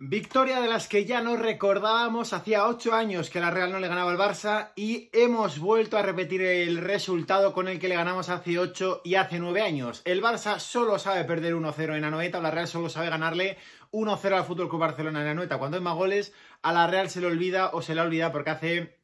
Victoria de las que ya no recordábamos, hacía 8 años que la Real no le ganaba al Barça y hemos vuelto a repetir el resultado con el que le ganamos hace 8 y hace nueve años. El Barça solo sabe perder 1-0 en Anoeta, o la Real solo sabe ganarle 1-0 al Fútbol Club Barcelona en Anoeta. Cuando hay más goles, a la Real se le olvida o se le olvida porque hace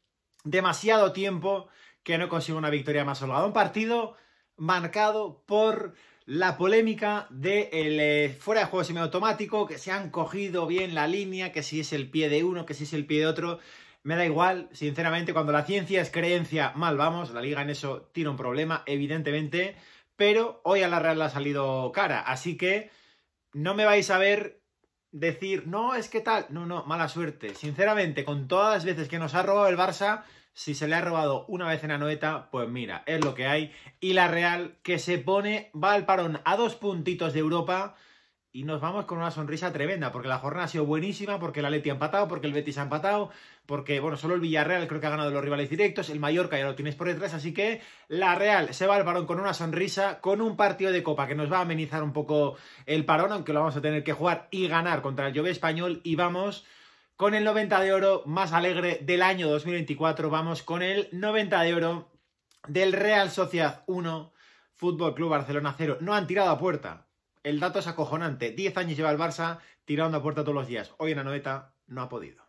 demasiado tiempo que no consigue una victoria más holgada. Un partido marcado por la polémica de eh, fuera de juego semiautomático, que se han cogido bien la línea, que si es el pie de uno, que si es el pie de otro. Me da igual, sinceramente, cuando la ciencia es creencia, mal vamos, la liga en eso tiene un problema, evidentemente, pero hoy a la Real ha salido cara, así que no me vais a ver decir, no, es que tal, no, no, mala suerte. Sinceramente, con todas las veces que nos ha robado el Barça, si se le ha robado una vez en Anoeta, pues mira, es lo que hay. Y la Real, que se pone, va al parón a dos puntitos de Europa y nos vamos con una sonrisa tremenda, porque la jornada ha sido buenísima, porque el Leti ha empatado, porque el Betis ha empatado, porque, bueno, solo el Villarreal creo que ha ganado los rivales directos, el Mallorca ya lo tienes por detrás, así que la Real se va al parón con una sonrisa, con un partido de Copa que nos va a amenizar un poco el parón, aunque lo vamos a tener que jugar y ganar contra el Jove Español, y vamos con el 90 de oro más alegre del año 2024, vamos con el 90 de oro del Real Sociedad 1, Fútbol Club Barcelona 0. No han tirado a puerta. El dato es acojonante. 10 años lleva el Barça tirando a puerta todos los días. Hoy en la noveta no ha podido.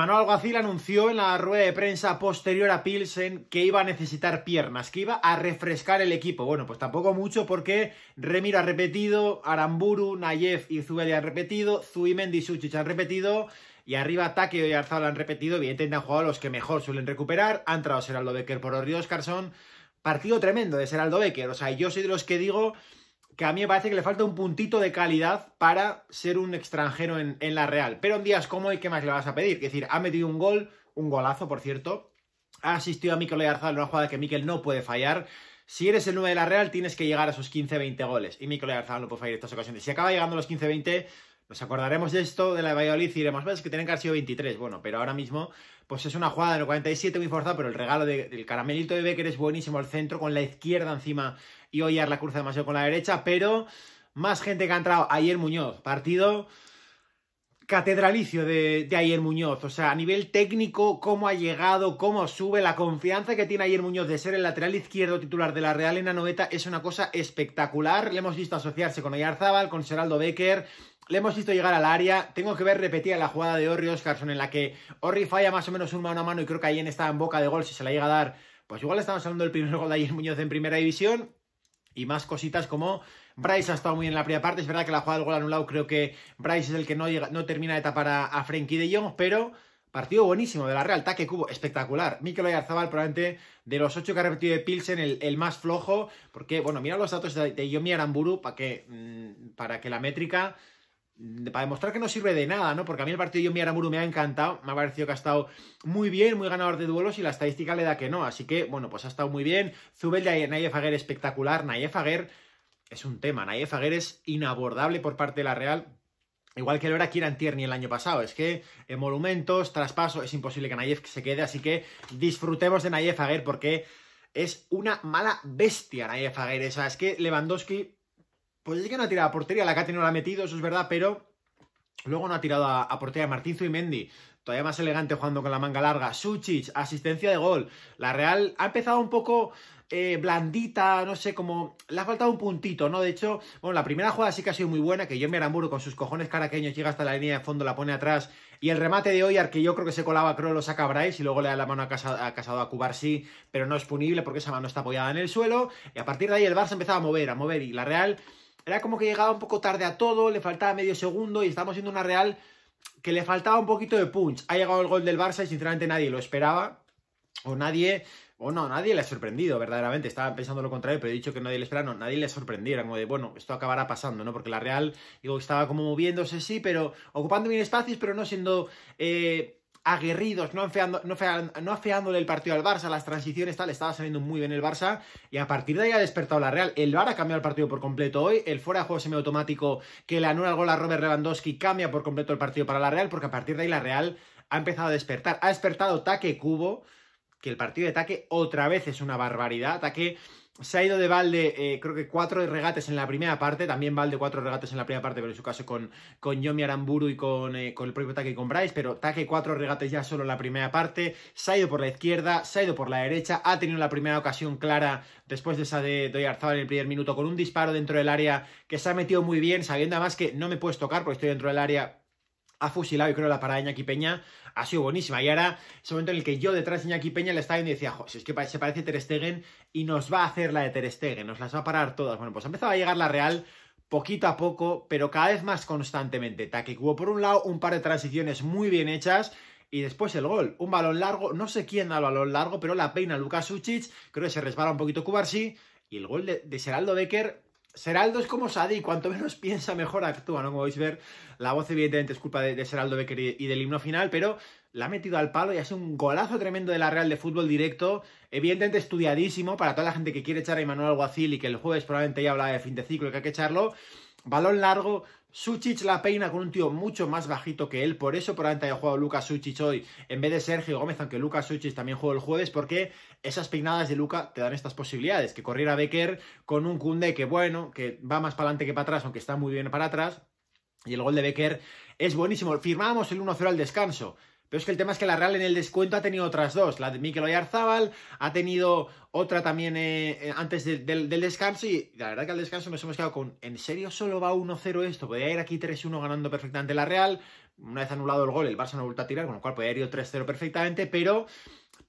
Manuel Alguacil anunció en la rueda de prensa posterior a Pilsen que iba a necesitar piernas, que iba a refrescar el equipo. Bueno, pues tampoco mucho porque Remiro ha repetido, Aramburu, Nayev y Zubeli han repetido, Zubimendi y Suchich han repetido, y arriba ataque y Arzal han repetido, evidentemente han jugado los que mejor suelen recuperar, han entrado Seraldo Becker por ríos, Carson. Partido tremendo de Seraldo Becker, o sea, yo soy de los que digo que a mí me parece que le falta un puntito de calidad para ser un extranjero en, la Real. Pero en días como hoy, ¿qué más le vas a pedir? Es decir, ha metido un gol, un golazo, por cierto. Ha asistido a Mikel Oyarzabal en una jugada que Mikel no puede fallar. Si eres el 9 de la Real, tienes que llegar a esos 15-20 goles. Y Mikel Oyarzabal no puede fallar en estas ocasiones. Si acaba llegando a los 15-20, nos acordaremos de esto, de la de Valladolid, y más veces que tienen que haber sido 23. Bueno, pero ahora mismo pues es una jugada del 47 muy forzada, pero el regalo del caramelito de Becker es buenísimo al centro, con la izquierda encima y Ollar la cruza demasiado con la derecha, pero más gente que ha entrado. Ayer Muñoz, partido catedralicio de, Ayer Muñoz. O sea, a nivel técnico, cómo ha llegado, cómo sube, la confianza que tiene Ayer Muñoz de ser el lateral izquierdo titular de la Real en la noveta es una cosa espectacular. Le hemos visto asociarse con Zabal, con Seraldo Becker, le hemos visto llegar al área. Tengo que ver repetida la jugada de Orri Oscarson en la que Orri falla más o menos un mano a mano y creo que en está en boca de gol. Si se la llega a dar, pues igual estamos hablando del primer gol de Ayen Muñoz en primera división. Y más cositas como Bryce ha estado muy en la primera parte. Es verdad que la jugada del gol anulado creo que Bryce es el que no, llega, no termina de tapar a, Frenkie de Jong, pero Partido buenísimo de la Real, taque cubo, espectacular. Mikel Oyarzabal, probablemente de los ocho que ha repetido de Pilsen, el, el más flojo, porque, bueno, mira los datos de, Yomi Aramburu para que, mm, para que la métrica para demostrar que no sirve de nada, ¿no? Porque a mí el partido de me ha encantado, me ha parecido que ha estado muy bien, muy ganador de duelos y la estadística le da que no, así que, bueno, pues ha estado muy bien. Zubel de Nayef Aguer espectacular, Nayef Aguer es un tema, Nayef Aguer es inabordable por parte de la Real, Igual que lo era Kieran Tierney el año pasado. Es que en eh, monumentos, traspaso, es imposible que Nayef se quede. Así que disfrutemos de Nayef Aguer porque es una mala bestia Nayef Aguer. es que Lewandowski pues es que no ha tirado a portería, la ha no la ha metido, eso es verdad, pero luego no ha tirado a, portería Martínez y Todavía más elegante jugando con la manga larga. Suchic, asistencia de gol. La Real ha empezado un poco eh, blandita, no sé, como le ha faltado un puntito, ¿no? De hecho, bueno, la primera jugada sí que ha sido muy buena, que Jeremy Aramburu con sus cojones caraqueños llega hasta la línea de fondo, la pone atrás, y el remate de Oyar, que yo creo que se colaba, creo lo saca Bryce, y luego le da la mano a, Casado a Cubar, sí, pero no es punible porque esa mano está apoyada en el suelo, y a partir de ahí el Barça empezaba a mover, a mover, y la Real era como que llegaba un poco tarde a todo, le faltaba medio segundo y estamos viendo una Real que le faltaba un poquito de punch. Ha llegado el gol del Barça y sinceramente nadie lo esperaba. O nadie, o no, nadie le ha sorprendido, verdaderamente. Estaba pensando lo contrario, pero he dicho que nadie le esperaba. No, nadie le Era Como de, bueno, esto acabará pasando, ¿no? Porque la Real, digo, estaba como moviéndose, sí, pero ocupando bien espacios, pero no siendo. Eh, aguerridos, no, no, afeándole el partido al Barça, las transiciones, tal, estaba saliendo muy bien el Barça, y a partir de ahí ha despertado la Real. El VAR ha cambiado el partido por completo hoy, el fuera de juego semiautomático que le anula el gol a Robert Lewandowski cambia por completo el partido para la Real, porque a partir de ahí la Real ha empezado a despertar. Ha despertado Taque Cubo, que el partido de Taque otra vez es una barbaridad. Taque se ha ido de balde, eh, creo que cuatro regates en la primera parte, también balde cuatro regates en la primera parte, pero en su caso con, con Yomi Aramburu y con, eh, el propio ataque y con Bryce, pero taque cuatro regates ya solo en la primera parte, se ha ido por la izquierda, se ha ido por la derecha, ha tenido la primera ocasión clara después de esa de Arzabal en el primer minuto con un disparo dentro del área que se ha metido muy bien, sabiendo además que no me puedes tocar porque estoy dentro del área, ha fusilado y creo la parada de Iñaki Peña ha sido buenísima. Y ahora, ese momento en el que yo detrás de Iñaki Peña le estaba viendo y decía, joder, es que se parece Ter Stegen y nos va a hacer la de Ter nos las va a parar todas. Bueno, pues empezaba a llegar la Real poquito a poco, pero cada vez más constantemente. Taquecubo por un lado, un par de transiciones muy bien hechas y después el gol. Un balón largo, no sé quién da el balón largo, pero la peina Lucas Sucic, creo que se resbala un poquito Kubarsi y el gol de, Geraldo Seraldo Becker Seraldo es como Sadi, cuanto menos piensa, mejor actúa, ¿no? Como podéis ver, la voz evidentemente es culpa de, Seraldo Becker y, del himno final, pero la ha metido al palo y ha un golazo tremendo de la Real de fútbol directo, evidentemente estudiadísimo para toda la gente que quiere echar a Manuel Alguacil y que el jueves probablemente ya hablaba de fin de ciclo y que hay que echarlo, Balón largo, Suchic la peina con un tío mucho más bajito que él, por eso por probablemente haya jugado Lucas Suchic hoy en vez de Sergio Gómez, aunque Lucas Suchic también jugó el jueves, porque esas peinadas de Luca te dan estas posibilidades, que corriera Becker con un Kunde que bueno, que va más para adelante que para atrás, aunque está muy bien para atrás, y el gol de Becker es buenísimo. firmamos el 1-0 al descanso. Pero es que el tema es que la Real en el descuento ha tenido otras dos. La de Mikel Oyarzábal, ha tenido otra también eh, eh, antes del descanso. Y la verdad que al descanso nos hemos quedado con. ¿En serio solo va 1-0 esto? Podría ir aquí 3-1 ganando perfectamente la Real. Una vez anulado el gol, el Barça no ha vuelto a tirar, con lo cual podría ir 3-0 perfectamente, pero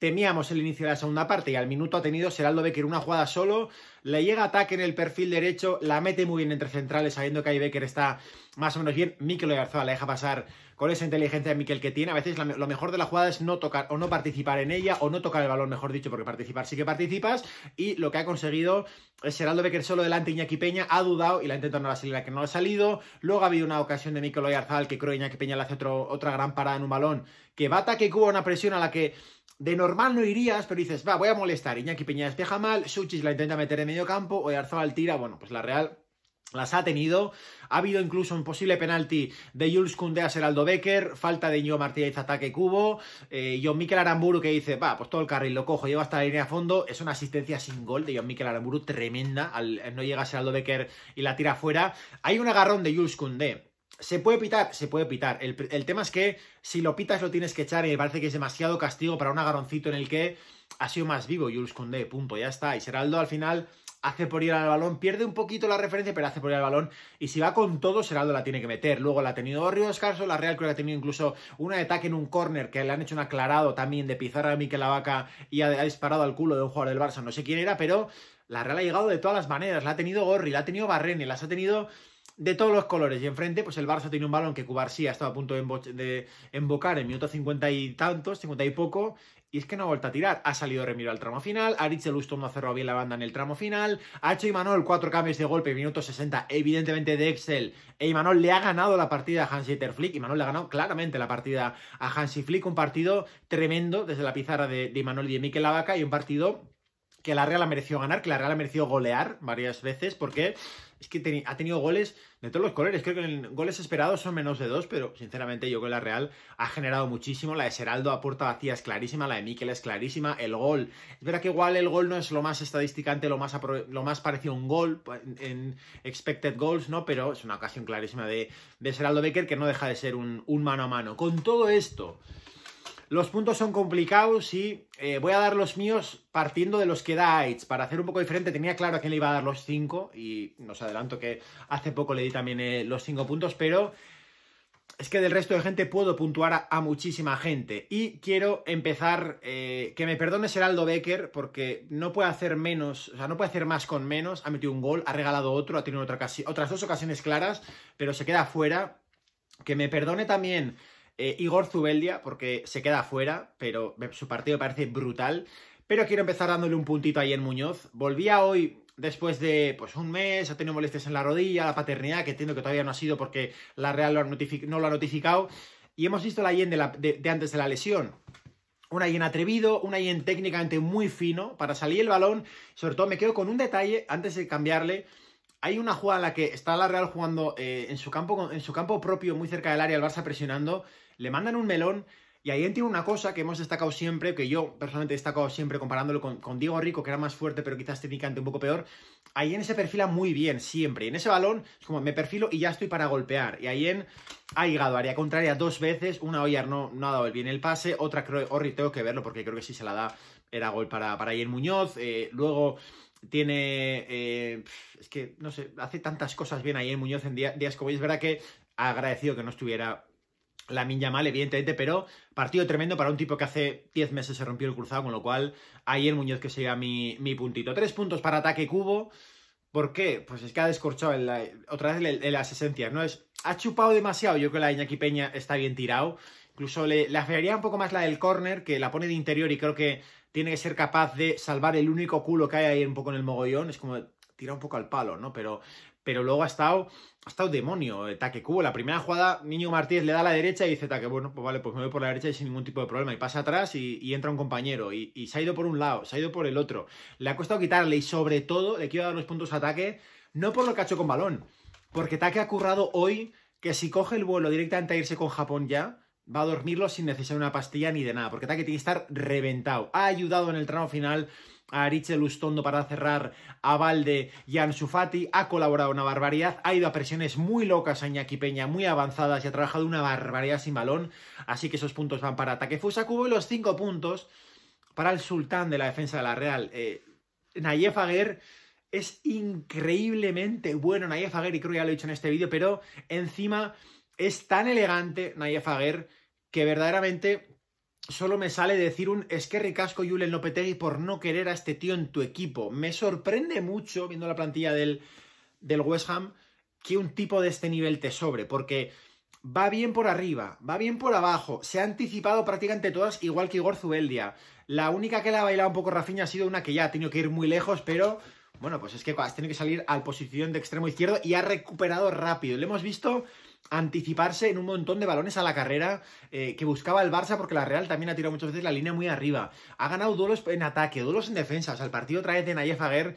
temíamos el inicio de la segunda parte y al minuto ha tenido Seraldo Becker una jugada solo, le llega ataque en el perfil derecho, la mete muy bien entre centrales, sabiendo que ahí Becker está más o menos bien, Mikel Oyarzabal la deja pasar con esa inteligencia de Mikel que tiene, a veces lo mejor de la jugada es no tocar o no participar en ella o no tocar el balón, mejor dicho, porque participar sí que participas y lo que ha conseguido es Seraldo Becker solo delante Iñaki Peña, ha dudado y la intenta no la salir, la que no ha salido, luego ha habido una ocasión de Mikel Oyarzabal que creo Iñaki Peña le hace otro, otra gran parada en un balón que va ataque cuba una presión a la que de normal no irías, pero dices, va, voy a molestar. Iñaki Peña despeja mal, Suchis la intenta meter en medio campo, Arzobal tira, bueno, pues la Real las ha tenido. Ha habido incluso un posible penalti de Jules Koundé a Seraldo Becker, falta de Ño Martínez ataque cubo, eh, John Mikel Aramburu que dice, va, pues todo el carril lo cojo, lleva hasta la línea de fondo, es una asistencia sin gol de John Mikel Aramburu tremenda, al, no llega Seraldo Becker y la tira fuera. Hay un agarrón de Jules Koundé ¿Se puede pitar? Se puede pitar. El, tema es que si lo pitas lo tienes que echar y parece que es demasiado castigo para un agaroncito en el que ha sido más vivo Jules D, punto, ya está. Y Seraldo al final hace por ir al balón, pierde un poquito la referencia, pero hace por ir al balón. Y si va con todo, Seraldo la tiene que meter. Luego la ha tenido Gorri Oscarso. la Real creo que ha tenido incluso una ataque en un córner que le han hecho un aclarado también de Pizarra a Miquel Vaca y ha, disparado al culo de un jugador del Barça, no sé quién era, pero la Real ha llegado de todas las maneras. La ha tenido Gorri, la ha tenido Barrene, las ha tenido de todos los colores. Y enfrente, pues el Barça tiene un balón que Cubarsí ha estado a punto de, embocar en minutos 50 y tantos, 50 y poco, y es que no ha vuelto a tirar. Ha salido Remiro al tramo final, Aritz Lusto no ha cerrado bien la banda en el tramo final, ha hecho Imanol cuatro cambios de golpe, en minuto 60, evidentemente de Excel, e Imanol le ha ganado la partida a Hansi Flick, Imanol le ha ganado claramente la partida a Hansi Flick, un partido tremendo desde la pizarra de, de Imanol y de Mikel Lavaca, y un partido que la Real ha merecido ganar, que la Real ha merecido golear varias veces, porque es que ha tenido goles de todos los colores. Creo que en goles esperados son menos de dos, pero sinceramente yo creo que la Real ha generado muchísimo. La de Seraldo a puerta vacía es clarísima, la de Miquel es clarísima, el gol. Es verdad que igual el gol no es lo más estadísticante, lo más, lo más parecido a un gol en expected goals, ¿no? Pero es una ocasión clarísima de, Seraldo Becker que no deja de ser un mano a mano. Con todo esto... Los puntos son complicados y eh, voy a dar los míos partiendo de los que da Aids. Para hacer un poco diferente, tenía claro a quién le iba a dar los cinco y nos adelanto que hace poco le di también eh, los cinco puntos, pero es que del resto de gente puedo puntuar a, muchísima gente. Y quiero empezar, eh, que me perdone Seraldo Becker, porque no puede hacer menos, o sea, no puede hacer más con menos. Ha metido un gol, ha regalado otro, ha tenido otra otras dos ocasiones claras, pero se queda fuera. Que me perdone también eh, Igor Zubeldia, porque se queda fuera, pero su partido parece brutal. Pero quiero empezar dándole un puntito ahí en Muñoz. Volvía hoy después de pues un mes, ha tenido molestias en la rodilla, la paternidad, que entiendo que todavía no ha sido porque la Real no lo ha notificado. Y hemos visto la Yen de, antes de la lesión. Una Yen atrevido, una Yen técnicamente muy fino para salir el balón. Sobre todo me quedo con un detalle antes de cambiarle. Hay una jugada en la que está la Real jugando eh, en, su campo, en su campo propio, muy cerca del área, el Barça presionando le mandan un melón y ahí tiene una cosa que hemos destacado siempre, que yo personalmente he destacado siempre comparándolo con, Diego Rico, que era más fuerte, pero quizás técnicamente un poco peor. ahí en se perfila muy bien, siempre. Y en ese balón, es como me perfilo y ya estoy para golpear. Y en ha llegado a área contraria dos veces. Una Oyar no, no ha dado bien el pase, otra creo, Orri tengo que verlo porque creo que si se la da. Era gol para, para el Muñoz. Eh, luego tiene. Eh, es que, no sé, hace tantas cosas bien el Muñoz en días Como es verdad que agradecido que no estuviera la mal, evidentemente, pero partido tremendo para un tipo que hace 10 meses se rompió el cruzado, con lo cual ahí el Muñoz que sería mi, mi puntito. Tres puntos para ataque cubo. ¿Por qué? Pues es que ha descorchado otra vez las esencias, ¿no? Es, ha chupado demasiado. Yo creo que la Iñaki Peña está bien tirado. Incluso le, le afearía un poco más la del corner que la pone de interior y creo que tiene que ser capaz de salvar el único culo que hay ahí un poco en el mogollón. Es como tira un poco al palo, ¿no? Pero pero luego ha estado, ha estado demonio. Eh, la primera jugada, Niño Martínez le da a la derecha y dice Taque, bueno, pues vale, pues me voy por la derecha y sin ningún tipo de problema. Y pasa atrás y, entra un compañero. Y, se ha ido por un lado, se ha ido por el otro. Le ha costado quitarle y sobre todo le quiero dar los puntos a ataque. no por lo que ha hecho con balón, porque Taque ha currado hoy que si coge el vuelo directamente a irse con Japón ya, va a dormirlo sin necesidad de una pastilla ni de nada, porque Taque tiene que estar reventado. Ha ayudado en el tramo final a Ariche Lustondo para cerrar, a Valde y a ha colaborado una barbaridad, ha ido a presiones muy locas a Iñaki Peña, muy avanzadas y ha trabajado una barbaridad sin balón, así que esos puntos van para Ataque Cubo y los cinco puntos para el sultán de la defensa de la Real. Eh, Nayef Aguer es increíblemente bueno, Nayef Aguer, y creo que ya lo he dicho en este vídeo, pero encima es tan elegante Nayef Aguer que verdaderamente solo me sale decir un es que ricasco Julen Lopetegui por no querer a este tío en tu equipo. Me sorprende mucho, viendo la plantilla del, del West Ham, que un tipo de este nivel te sobre, porque va bien por arriba, va bien por abajo, se ha anticipado prácticamente todas, igual que Igor Zubeldia. La única que la ha bailado un poco Rafinha ha sido una que ya ha tenido que ir muy lejos, pero bueno, pues es que has tenido que salir al posición de extremo izquierdo y ha recuperado rápido. Le hemos visto anticiparse en un montón de balones a la carrera eh, que buscaba el Barça porque la Real también ha tirado muchas veces la línea muy arriba. Ha ganado duelos en ataque, duelos en defensa. O sea, el partido otra vez de Nayef Aguer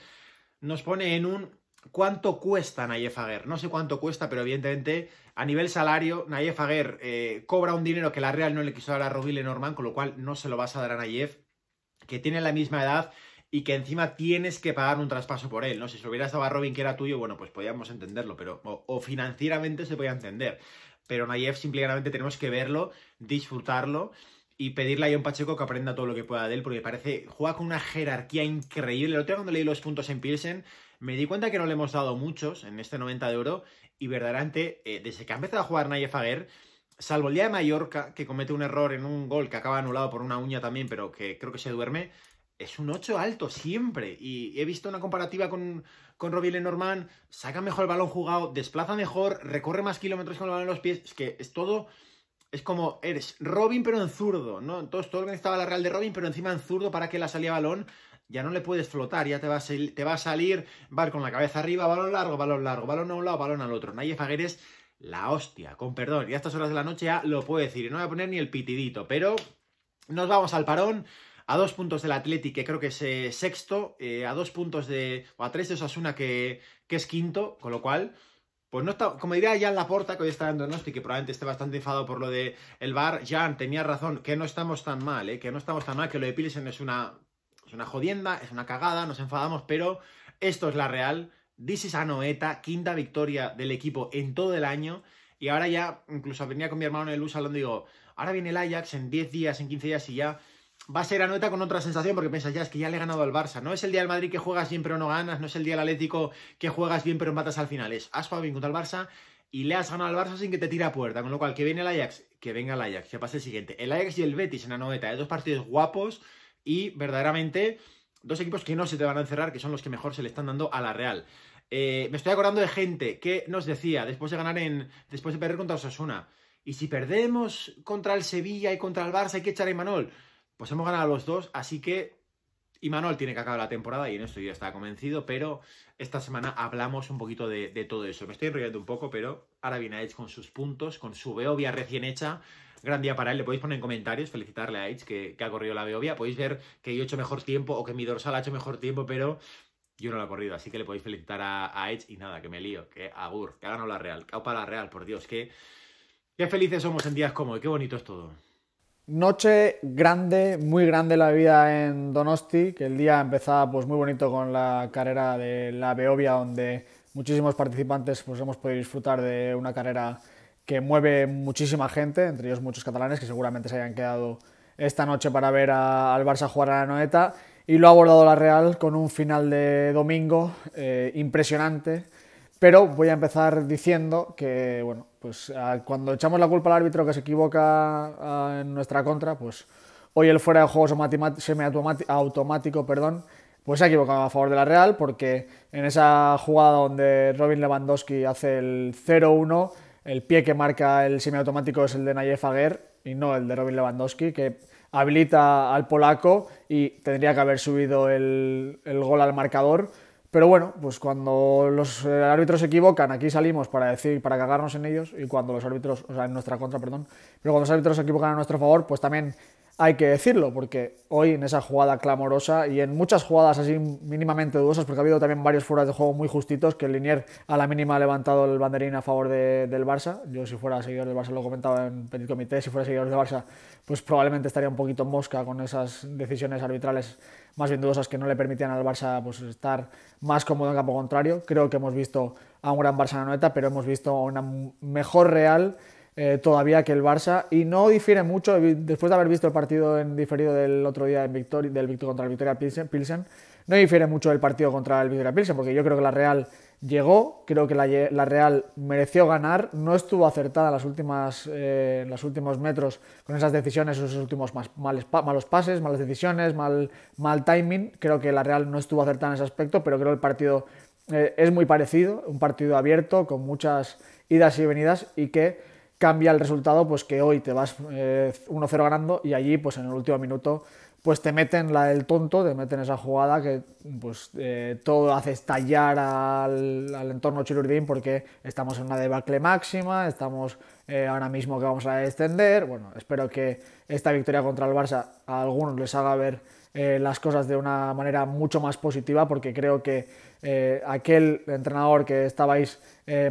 nos pone en un ¿Cuánto cuesta Nayef Aguer? No sé cuánto cuesta, pero evidentemente a nivel salario, Nayef Aguer eh, cobra un dinero que la Real no le quiso dar a Roby Norman con lo cual no se lo vas a dar a Nayef, que tiene la misma edad y que encima tienes que pagar un traspaso por él, ¿no? Si se hubiera estado a Robin que era tuyo, bueno, pues podíamos entenderlo, pero o, financieramente se podía entender. Pero Nayef simplemente tenemos que verlo, disfrutarlo y pedirle a John Pacheco que aprenda todo lo que pueda de él, porque parece, juega con una jerarquía increíble. El otro día cuando leí los puntos en Pilsen, me di cuenta que no le hemos dado muchos en este 90 de oro y verdaderamente, eh, desde que ha empezado a jugar Nayef Aguer, salvo el día de Mallorca, que comete un error en un gol que acaba anulado por una uña también, pero que creo que se duerme, es un 8 alto siempre. Y he visto una comparativa con, con Robbie Lenormand, saca mejor el balón jugado, desplaza mejor, recorre más kilómetros con el balón en los pies. Es que es todo... Es como, eres Robin pero en zurdo, ¿no? Entonces todo lo que estaba la Real de Robin, pero encima en zurdo para que la salía balón ya no le puedes flotar, ya te va a, salir, te va a salir, con la cabeza arriba, balón largo, balón largo, balón a un lado, balón al otro. Nayef Fagueres, la hostia, con perdón, y a estas horas de la noche ya lo puedo decir, y no voy a poner ni el pitidito, pero nos vamos al parón a dos puntos del Athletic, que creo que es eh, sexto, eh, a dos puntos de. o a tres de Osasuna, que, que es quinto, con lo cual. Pues no está, como diría Jan Laporta, que hoy está dando y que probablemente esté bastante enfadado por lo de el bar. Jan, tenía razón, que no estamos tan mal, ¿eh? que no estamos tan mal, que lo de Pilsen es una, es una jodienda, es una cagada, nos enfadamos, pero esto es la real. This is Anoeta, quinta victoria del equipo en todo el año. Y ahora ya, incluso venía con mi hermano en el Luz hablando, digo, ahora viene el Ajax en 10 días, en 15 días y ya va a ser a con otra sensación porque piensas, ya es que ya le he ganado al Barça. No es el día del Madrid que juegas bien pero no ganas, no es el día del Atlético que juegas bien pero matas al final. Es, has jugado bien contra el Barça y le has ganado al Barça sin que te tire a puerta. Con lo cual, que viene el Ajax, que venga el Ajax, que pase el siguiente. El Ajax y el Betis en la noveta ¿eh? dos partidos guapos y verdaderamente dos equipos que no se te van a encerrar, que son los que mejor se le están dando a la Real. Eh, me estoy acordando de gente que nos decía, después de ganar en. después de perder contra Osasuna, y si perdemos contra el Sevilla y contra el Barça hay que echar a Imanol. Pues hemos ganado los dos, así que y Manuel tiene que acabar la temporada y en esto yo ya estaba convencido, pero esta semana hablamos un poquito de, todo eso. Me estoy enrollando un poco, pero ahora viene Edge con sus puntos, con su Beovia recién hecha. Gran día para él, le podéis poner en comentarios, felicitarle a Edge que, ha corrido la Beovia. Podéis ver que yo he hecho mejor tiempo o que mi dorsal ha hecho mejor tiempo, pero yo no lo he corrido, así que le podéis felicitar a, a y nada, que me lío, que agur, que ha ganado la Real, que para la Real, por Dios, que... Qué felices somos en días como hoy, qué bonito es todo. Noche grande, muy grande la vida en Donosti, que el día empezaba pues muy bonito con la carrera de la Beovia, donde muchísimos participantes pues hemos podido disfrutar de una carrera que mueve muchísima gente, entre ellos muchos catalanes que seguramente se hayan quedado esta noche para ver al Barça jugar a la Noeta y lo ha abordado la Real con un final de domingo eh, impresionante, pero voy a empezar diciendo que, bueno, pues ah, cuando echamos la culpa al árbitro que se equivoca ah, en nuestra contra, pues hoy el fuera de juego semiautomático, perdón, pues se ha equivocado a favor de la Real, porque en esa jugada donde Robin Lewandowski hace el 0-1, el pie que marca el semiautomático es el de Nayef Aguer y no el de Robin Lewandowski, que habilita al polaco y tendría que haber subido el, el gol al marcador pero bueno, pues cuando los eh, árbitros se equivocan, aquí salimos para decir, para cagarnos en ellos, y cuando los árbitros, o sea, en nuestra contra, perdón, pero cuando los árbitros se equivocan a nuestro favor, pues también hay que decirlo, porque hoy en esa jugada clamorosa y en muchas jugadas así mínimamente dudosas, porque ha habido también varios fueras de juego muy justitos, que el Linier a la mínima ha levantado el banderín a favor del Barça. Yo si fuera seguidor del Barça, lo comentaba en Petit Comité, si fuera seguidor del Barça, pues probablemente estaría un poquito mosca con esas decisiones arbitrales más bien dudosas que no le permitían al Barça pues, estar más cómodo en campo contrario. Creo que hemos visto a un gran Barça noeta, pero hemos visto una mejor Real eh, todavía que el Barça y no difiere mucho después de haber visto el partido en diferido del otro día del victorio contra el Victoria Pilsen, Pilsen, no difiere mucho el partido contra el Victoria Pilsen porque yo creo que la Real llegó, creo que la, Real mereció ganar, no estuvo acertada en, las últimas, eh, los últimos metros con esas decisiones, esos últimos malos pases, malas decisiones, mal, mal timing, creo que la Real no estuvo acertada en ese aspecto, pero creo que el partido eh, es muy parecido, un partido abierto, con muchas idas y venidas y que cambia el resultado, pues que hoy te vas 1-0 eh, ganando y allí, pues en el último minuto, pues te meten la del tonto, te meten esa jugada que pues eh, todo hace estallar al, entorno Chilurdín porque estamos en una debacle máxima, estamos eh, ahora mismo que vamos a descender, bueno, espero que esta victoria contra el Barça a algunos les haga ver eh, las cosas de una manera mucho más positiva porque creo que aquel entrenador que estabais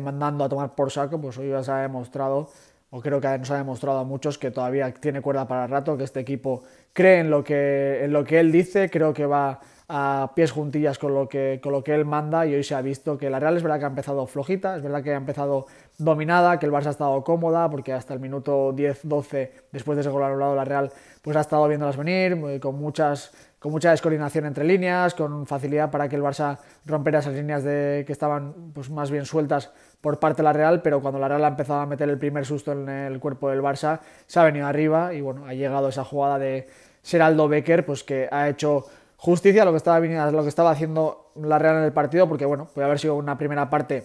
mandando a tomar por saco, pues hoy os ha demostrado, o creo que nos ha demostrado a muchos que todavía tiene cuerda para rato, que este equipo cree en lo que, en lo que él dice, creo que va a pies juntillas con lo, que, con lo que él manda y hoy se ha visto que la Real es verdad que ha empezado flojita, es verdad que ha empezado dominada, que el Barça ha estado cómoda porque hasta el minuto 10-12 después de ese gol anulado la Real pues ha estado viéndolas venir, eh, con muchas con mucha descoordinación entre líneas, con facilidad para que el Barça rompiera esas líneas de, que estaban pues, más bien sueltas por parte de la Real, pero cuando la Real ha empezado a meter el primer susto en el cuerpo del Barça, se ha venido arriba y bueno, ha llegado esa jugada de Seraldo Becker, pues que ha hecho justicia a lo que estaba, a lo que estaba haciendo la Real en el partido, porque bueno, puede haber sido una primera parte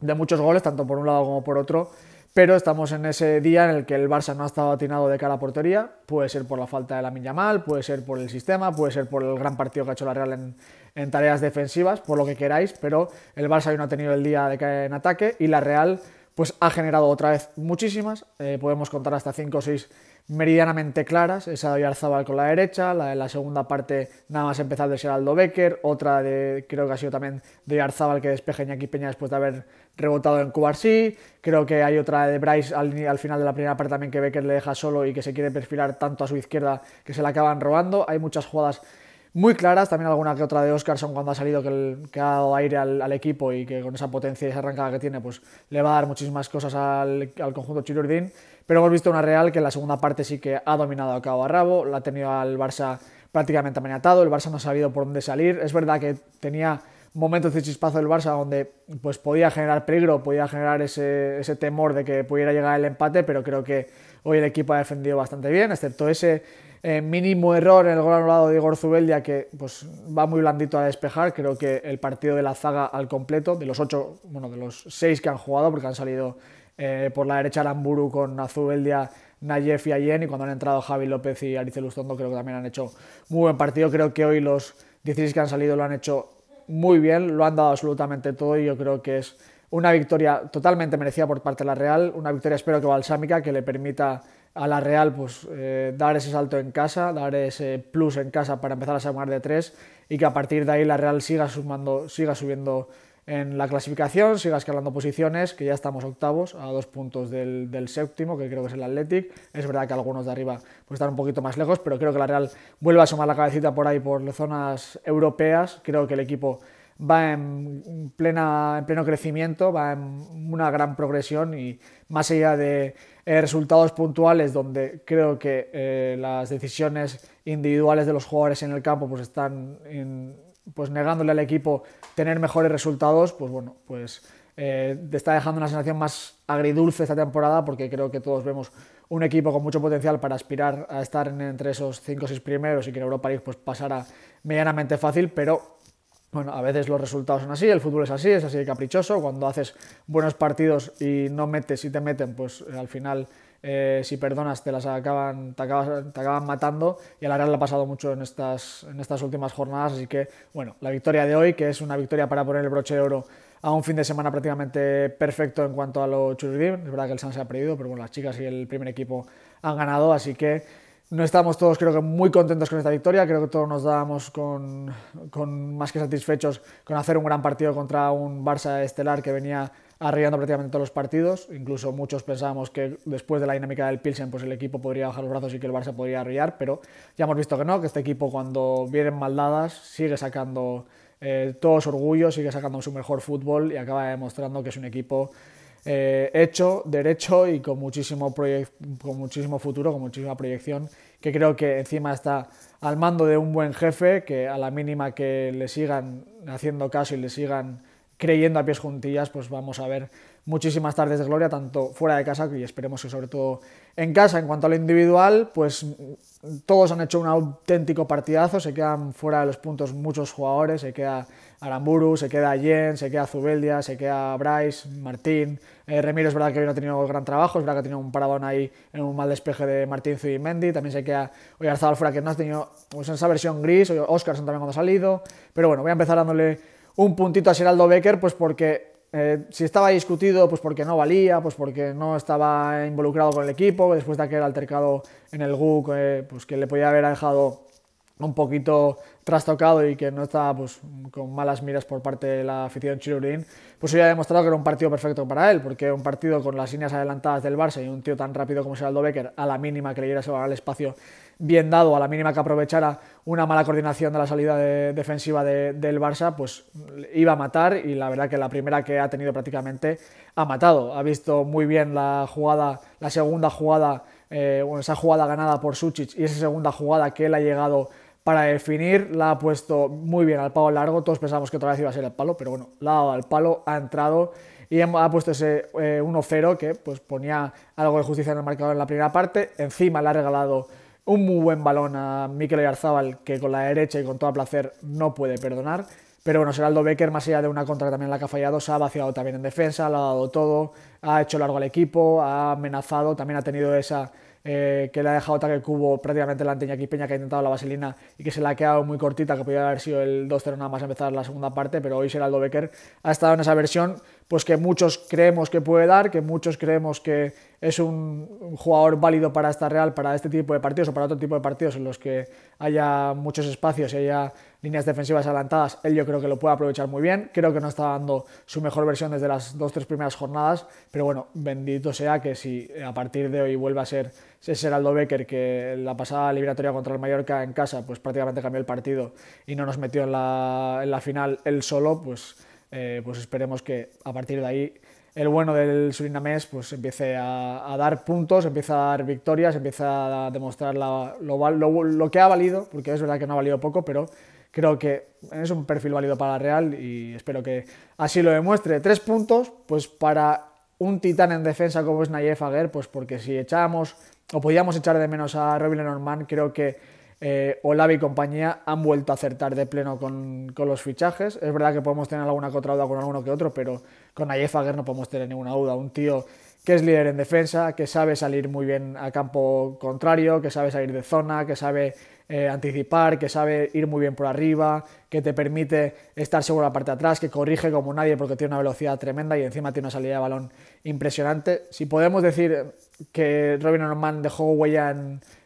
de muchos goles, tanto por un lado como por otro, pero estamos en ese día en el que el Barça no ha estado atinado de cara a portería, puede ser por la falta de la mal, puede ser por el sistema, puede ser por el gran partido que ha hecho la Real en, en tareas defensivas, por lo que queráis, pero el Barça hoy no ha tenido el día de caer en ataque y la Real pues ha generado otra vez muchísimas. Eh, podemos contar hasta 5 o 6 meridianamente claras. Esa de Oyarzabal con la derecha, la de la segunda parte nada más empezar de Geraldo Becker, otra de, creo que ha sido también de Oyarzabal que despeja aquí Peña después de haber rebotado en Cubarsí. Creo que hay otra de Bryce al, al, final de la primera parte también que Becker le deja solo y que se quiere perfilar tanto a su izquierda que se la acaban robando. Hay muchas jugadas muy claras, también alguna que otra de son cuando ha salido que, el, que ha dado aire al, equipo y que con esa potencia y esa arrancada que tiene, pues le va a dar muchísimas cosas al, conjunto Chirurdín, pero hemos visto una Real que en la segunda parte sí que ha dominado a cabo a rabo, la ha tenido al Barça prácticamente amenazado el Barça no ha sabido por dónde salir, es verdad que tenía momentos de chispazo del Barça donde pues podía generar peligro, podía generar ese temor de que pudiera llegar el empate, pero creo que hoy el equipo ha defendido bastante bien, excepto ese eh, mínimo error en el gol anulado de Igor Zubeldia, que pues, va muy blandito a despejar. Creo que el partido de la zaga al completo, de los ocho, bueno, de los seis que han jugado, porque han salido eh, por la derecha Aramburu con Azubeldia, Nayef y Ayen, y cuando han entrado Javi López y Arice Lustondo, creo que también han hecho muy buen partido. Creo que hoy los 16 que han salido lo han hecho muy bien, lo han dado absolutamente todo, y yo creo que es una victoria totalmente merecida por parte de la Real, una victoria espero que balsámica, que le permita a la Real pues, eh, dar ese salto en casa, dar ese plus en casa para empezar a sumar de tres y que a partir de ahí la Real siga, sumando, siga subiendo en la clasificación, siga escalando posiciones, que ya estamos octavos a dos puntos del, séptimo, que creo que es el Athletic. Es verdad que algunos de arriba pues, están un poquito más lejos, pero creo que la Real vuelve a sumar la cabecita por ahí, por zonas europeas. Creo que el equipo va en, plena, en pleno crecimiento, va en una gran progresión y más allá de eh, resultados puntuales donde creo que eh, las decisiones individuales de los jugadores en el campo pues están pues negándole al equipo tener mejores resultados, pues bueno, pues eh, está dejando una sensación más agridulce esta temporada porque creo que todos vemos un equipo con mucho potencial para aspirar a estar entre esos 5 o 6 primeros y que en Europa League pues pasara medianamente fácil, pero bueno, a veces los resultados son así, el fútbol es así, es así de caprichoso. Cuando haces buenos partidos y no metes y te meten, pues eh, al final, eh, si perdonas, te las acaban, te matando. Y al Real le ha pasado mucho en estas, estas últimas jornadas. Así que, bueno, la victoria de hoy, que es una victoria para poner el broche de oro a un fin de semana prácticamente perfecto en cuanto a lo churridim. Es verdad que el San se ha perdido, pero bueno, las chicas y el primer equipo han ganado, así que no estamos todos, creo que, muy contentos con esta victoria. Creo que todos nos dábamos con, más que satisfechos con hacer un gran partido contra un Barça estelar que venía arriando prácticamente todos los partidos. Incluso muchos pensábamos que después de la dinámica del Pilsen, pues el equipo podría bajar los brazos y que el Barça podría arriar, pero ya hemos visto que no, que este equipo cuando vienen maldadas sigue sacando eh, todos todo su orgullo, sigue sacando su mejor fútbol y acaba demostrando que es un equipo eh, hecho, derecho y con muchísimo, con muchísimo futuro, con muchísima proyección, que creo que encima está al mando de un buen jefe, que a la mínima que le sigan haciendo caso y le sigan creyendo a pies juntillas, pues vamos a ver muchísimas tardes de gloria, tanto fuera de casa y esperemos que sobre todo en casa. En cuanto a lo individual, pues todos han hecho un auténtico partidazo, se quedan fuera de los puntos muchos jugadores, se queda Aramburu, se queda Yen, se queda Zubeldia, se queda Bryce, Martín, eh, Remiro es verdad que hoy no ha tenido gran trabajo, es verdad que ha tenido un paradón ahí en un mal despeje de Martín Zubimendi, también se queda Oyarzabal fuera que no ha tenido pues, esa versión gris, Oscar también cuando ha salido, pero bueno, voy a empezar dándole un puntito a Geraldo Becker, pues porque eh, si estaba discutido, pues porque no valía, pues porque no estaba involucrado con el equipo, después de aquel altercado en el GUC, eh, pues que le podía haber dejado un poquito trastocado y que no estaba pues, con malas miras por parte de la afición Chirurín, pues se ha demostrado que era un partido perfecto para él, porque un partido con las líneas adelantadas del Barça y un tío tan rápido como Seraldo Becker, a la mínima que le diera ese al espacio bien dado a la mínima que aprovechara una mala coordinación de la salida defensiva del Barça, pues iba a matar y la verdad que la primera que ha tenido prácticamente ha matado. Ha visto muy bien la jugada, la segunda jugada, eh, esa jugada ganada por Suchic y esa segunda jugada que él ha llegado para definir, la ha puesto muy bien al palo largo, todos pensamos que otra vez iba a ser el palo, pero bueno, la ha dado al palo, ha entrado y ha puesto ese 1-0 eh, que pues ponía algo de justicia en el marcador en la primera parte, encima le ha regalado un muy buen balón a Mikel Arzabal que con la derecha y con todo placer no puede perdonar. Pero bueno, Seraldo Becker, más allá de una contra también la que ha fallado, se ha vaciado también en defensa, lo ha dado todo, ha hecho largo al equipo, ha amenazado, también ha tenido esa eh, que le ha dejado que cubo prácticamente la anteña Peña que ha intentado la vaselina y que se la ha quedado muy cortita, que podía haber sido el 2-0 nada más empezar la segunda parte, pero hoy Seraldo Becker ha estado en esa versión pues que muchos creemos que puede dar, que muchos creemos que es un, jugador válido para esta Real, para este tipo de partidos o para otro tipo de partidos en los que haya muchos espacios y haya líneas defensivas adelantadas, él yo creo que lo puede aprovechar muy bien. Creo que no está dando su mejor versión desde las dos, tres primeras jornadas, pero bueno, bendito sea que si a partir de hoy vuelve a ser ese Aldo Becker que la pasada liberatoria contra el Mallorca en casa, pues prácticamente cambió el partido y no nos metió en la, en la final él solo, pues eh, pues esperemos que a partir de ahí el bueno del surinamés pues empiece a, dar puntos, empiece a dar victorias, empiece a demostrar lo, lo, que ha valido, porque es verdad que no ha valido poco, pero creo que es un perfil válido para Real y espero que así lo demuestre. Tres puntos, pues para un titán en defensa como es Nayef Aguer, pues porque si echamos o podíamos echar de menos a Robin Lenormand, creo que eh, y compañía han vuelto a acertar de pleno con, los fichajes. Es verdad que podemos tener alguna que duda con alguno que otro, pero con Ayef no podemos tener ninguna duda. Un tío que es líder en defensa, que sabe salir muy bien a campo contrario, que sabe salir de zona, que sabe eh, anticipar, que sabe ir muy bien por arriba, que te permite estar seguro la parte de atrás, que corrige como nadie porque tiene una velocidad tremenda y encima tiene una salida de balón impresionante. Si podemos decir que Robin Norman dejó huella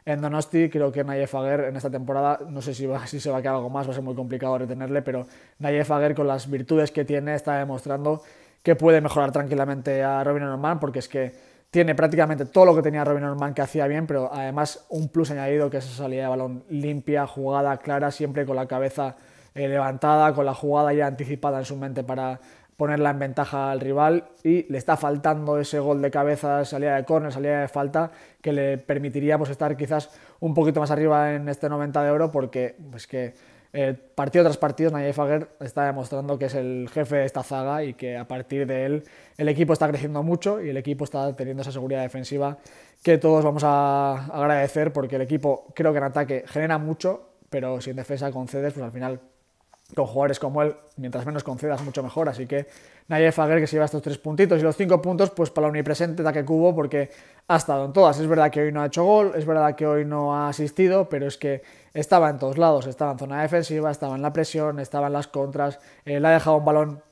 en, Donosti, creo que Nayef Fager en esta temporada, no sé si, va, si se va a quedar algo más, va a ser muy complicado retenerle, pero Nayef Fager con las virtudes que tiene está demostrando que puede mejorar tranquilamente a Robin Norman porque es que tiene prácticamente todo lo que tenía Robin Norman que hacía bien, pero además un plus añadido que es esa salida de balón limpia, jugada clara, siempre con la cabeza eh, levantada, con la jugada ya anticipada en su mente para ponerla en ventaja al rival y le está faltando ese gol de cabeza, salida de córner, salida de falta, que le permitiría pues, estar quizás un poquito más arriba en este 90 de oro porque pues que eh, partido tras partido, Nayef Fager está demostrando que es el jefe de esta zaga y que a partir de él el equipo está creciendo mucho y el equipo está teniendo esa seguridad defensiva que todos vamos a agradecer porque el equipo creo que en ataque genera mucho, pero si en defensa concedes, pues al final con jugadores como él, mientras menos concedas, mucho mejor. Así que Nayef Aguer que se lleva estos tres puntitos y los cinco puntos, pues para la unipresente Taque Cubo, porque ha estado en todas. Es verdad que hoy no ha hecho gol, es verdad que hoy no ha asistido, pero es que estaba en todos lados, estaba en zona defensiva, estaba en la presión, estaba en las contras, eh, le ha dejado un balón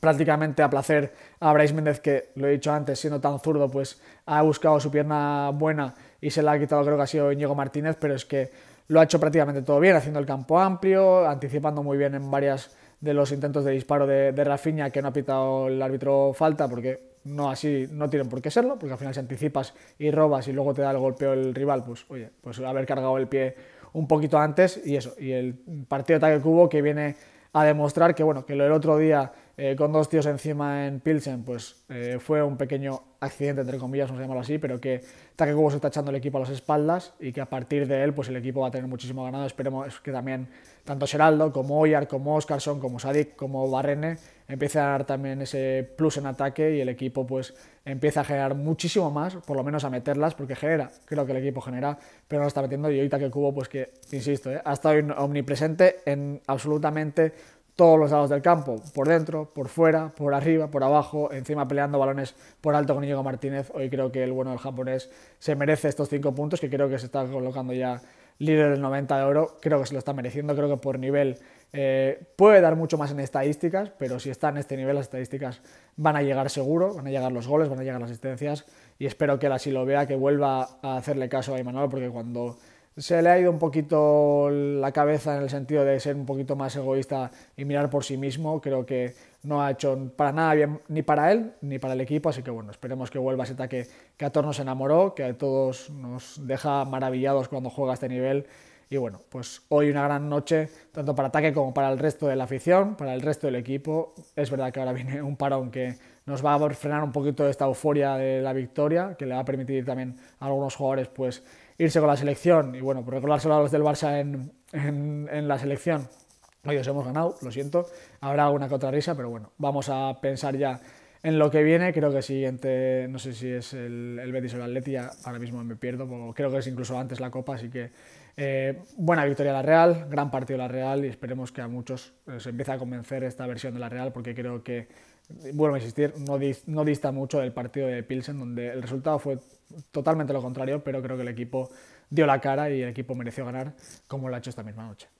prácticamente a placer a Brais Méndez, que lo he dicho antes, siendo tan zurdo, pues ha buscado su pierna buena y se la ha quitado, creo que ha sido Íñigo Martínez, pero es que lo ha hecho prácticamente todo bien, haciendo el campo amplio, anticipando muy bien en varias de los intentos de disparo de, de Rafinha, que no ha pitado el árbitro falta, porque no así, no tienen por qué serlo, porque al final si anticipas y robas y luego te da el golpeo el rival, pues oye, pues haber cargado el pie un poquito antes y eso, y el partido de ataque cubo que viene a demostrar que bueno, que lo del otro día eh, con dos tíos encima en Pilsen, pues eh, fue un pequeño accidente, entre comillas, no se llama así, pero que Takekubo se está echando el equipo a las espaldas y que a partir de él, pues el equipo va a tener muchísimo ganado. Esperemos que también tanto Geraldo como Oyar, como son como Sadik, como Barrene empiece a dar también ese plus en ataque y el equipo pues empieza a generar muchísimo más, por lo menos a meterlas, porque genera, creo que el equipo genera, pero no lo está metiendo y hoy Cubo pues que, insisto, eh, ha estado omnipresente en absolutamente todos los lados del campo, por dentro, por fuera, por arriba, por abajo, encima peleando balones por alto con Diego Martínez. Hoy creo que el bueno del japonés se merece estos cinco puntos, que creo que se está colocando ya líder del 90 de oro, creo que se lo está mereciendo, creo que por nivel eh, puede dar mucho más en estadísticas, pero si está en este nivel las estadísticas van a llegar seguro, van a llegar los goles, van a llegar las asistencias y espero que la así lo vea, que vuelva a hacerle caso a Emanuel, porque cuando se le ha ido un poquito la cabeza en el sentido de ser un poquito más egoísta y mirar por sí mismo. Creo que no ha hecho para nada bien ni para él ni para el equipo, así que bueno, esperemos que vuelva ese ataque que a todos nos enamoró, que a todos nos deja maravillados cuando juega a este nivel. Y bueno, pues hoy una gran noche, tanto para ataque como para el resto de la afición, para el resto del equipo. Es verdad que ahora viene un parón que nos va a frenar un poquito esta euforia de la victoria, que le va a permitir también a algunos jugadores pues irse con la selección y bueno, por recordárselo a los del Barça en, la selección. Hoy os hemos ganado, lo siento. Habrá una que otra risa, pero bueno, vamos a pensar ya en lo que viene. Creo que siguiente, no sé si es el, el Betis o el Atleti, ahora mismo me pierdo, pero creo que es incluso antes la Copa, así que eh, buena victoria la Real, gran partido la Real y esperemos que a muchos eh, se empiece a convencer esta versión de la Real porque creo que vuelvo a insistir, no, no, dista mucho del partido de Pilsen, donde el resultado fue totalmente lo contrario, pero creo que el equipo dio la cara y el equipo mereció ganar, como lo ha hecho esta misma noche.